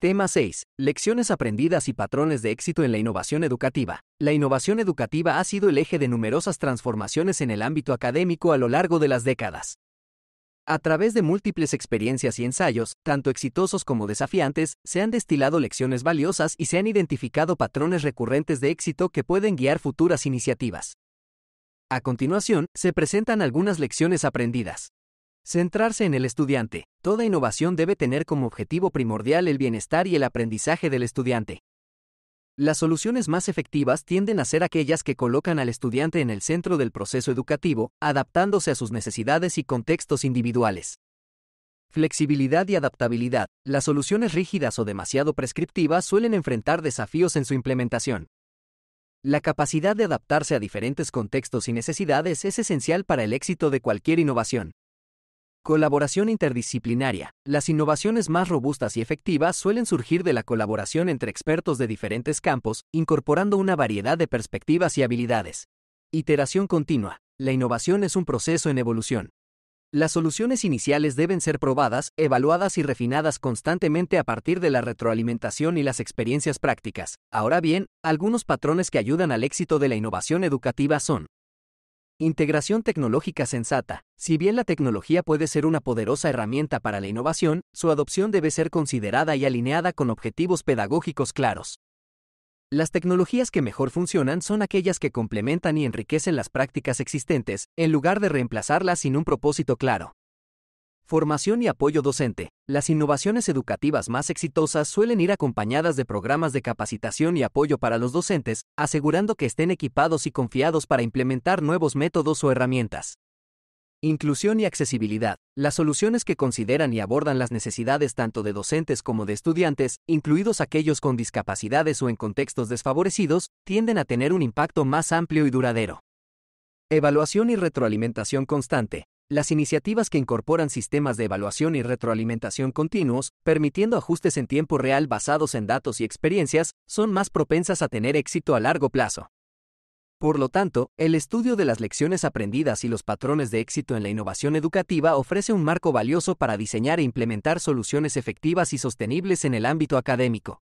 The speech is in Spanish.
Tema 6. Lecciones aprendidas y patrones de éxito en la innovación educativa. La innovación educativa ha sido el eje de numerosas transformaciones en el ámbito académico a lo largo de las décadas. A través de múltiples experiencias y ensayos, tanto exitosos como desafiantes, se han destilado lecciones valiosas y se han identificado patrones recurrentes de éxito que pueden guiar futuras iniciativas. A continuación, se presentan algunas lecciones aprendidas. Centrarse en el estudiante. Toda innovación debe tener como objetivo primordial el bienestar y el aprendizaje del estudiante. Las soluciones más efectivas tienden a ser aquellas que colocan al estudiante en el centro del proceso educativo, adaptándose a sus necesidades y contextos individuales. Flexibilidad y adaptabilidad. Las soluciones rígidas o demasiado prescriptivas suelen enfrentar desafíos en su implementación. La capacidad de adaptarse a diferentes contextos y necesidades es esencial para el éxito de cualquier innovación. Colaboración interdisciplinaria. Las innovaciones más robustas y efectivas suelen surgir de la colaboración entre expertos de diferentes campos, incorporando una variedad de perspectivas y habilidades. Iteración continua. La innovación es un proceso en evolución. Las soluciones iniciales deben ser probadas, evaluadas y refinadas constantemente a partir de la retroalimentación y las experiencias prácticas. Ahora bien, algunos patrones que ayudan al éxito de la innovación educativa son Integración tecnológica sensata. Si bien la tecnología puede ser una poderosa herramienta para la innovación, su adopción debe ser considerada y alineada con objetivos pedagógicos claros. Las tecnologías que mejor funcionan son aquellas que complementan y enriquecen las prácticas existentes, en lugar de reemplazarlas sin un propósito claro. Formación y apoyo docente. Las innovaciones educativas más exitosas suelen ir acompañadas de programas de capacitación y apoyo para los docentes, asegurando que estén equipados y confiados para implementar nuevos métodos o herramientas. Inclusión y accesibilidad. Las soluciones que consideran y abordan las necesidades tanto de docentes como de estudiantes, incluidos aquellos con discapacidades o en contextos desfavorecidos, tienden a tener un impacto más amplio y duradero. Evaluación y retroalimentación constante. Las iniciativas que incorporan sistemas de evaluación y retroalimentación continuos, permitiendo ajustes en tiempo real basados en datos y experiencias, son más propensas a tener éxito a largo plazo. Por lo tanto, el estudio de las lecciones aprendidas y los patrones de éxito en la innovación educativa ofrece un marco valioso para diseñar e implementar soluciones efectivas y sostenibles en el ámbito académico.